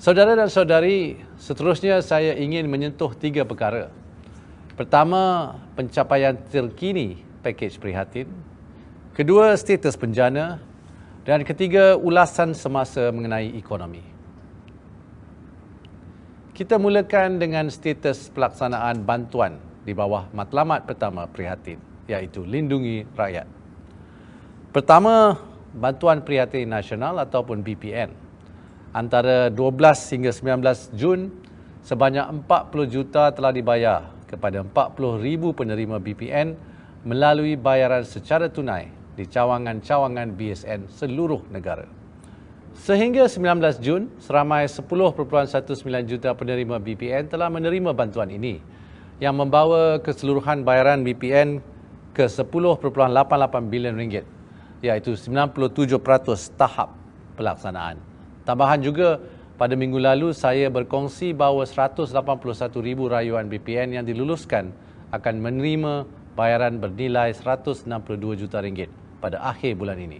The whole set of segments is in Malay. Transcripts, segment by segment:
Saudara dan saudari, seterusnya saya ingin menyentuh tiga perkara. Pertama, pencapaian terkini pakej prihatin. Kedua, status penjana. Dan ketiga, ulasan semasa mengenai ekonomi. Kita mulakan dengan status pelaksanaan bantuan di bawah matlamat pertama prihatin, iaitu lindungi rakyat. Pertama, bantuan prihatin nasional ataupun BPN – antara 12 hingga 19 Jun sebanyak 40 juta telah dibayar kepada 40 ribu penerima BPN melalui bayaran secara tunai di cawangan-cawangan BSN seluruh negara. Sehingga 19 Jun, seramai 10.19 juta penerima BPN telah menerima bantuan ini yang membawa keseluruhan bayaran BPN ke 10.88 bilion ringgit iaitu 97% tahap pelaksanaan. Tambahan juga, pada minggu lalu saya berkongsi bahawa 181,000 rayuan BPN yang diluluskan akan menerima bayaran bernilai 162 juta ringgit pada akhir bulan ini.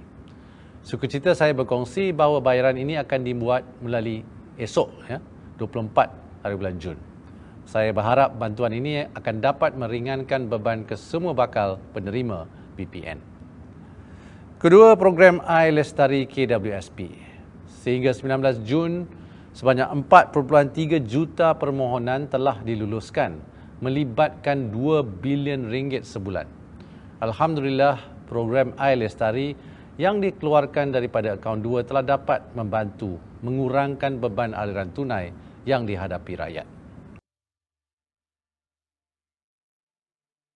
Sukacita saya berkongsi bahawa bayaran ini akan dibuat melalui esok, ya, 24 hari bulan Jun. Saya berharap bantuan ini akan dapat meringankan beban ke semua bakal penerima BPN. Kedua program I Lestari KWSP sehingga 19 Jun sebanyak 4.3 juta permohonan telah diluluskan melibatkan 2 bilion ringgit sebulan. Alhamdulillah program Air Lestari yang dikeluarkan daripada akaun 2 telah dapat membantu mengurangkan beban aliran tunai yang dihadapi rakyat.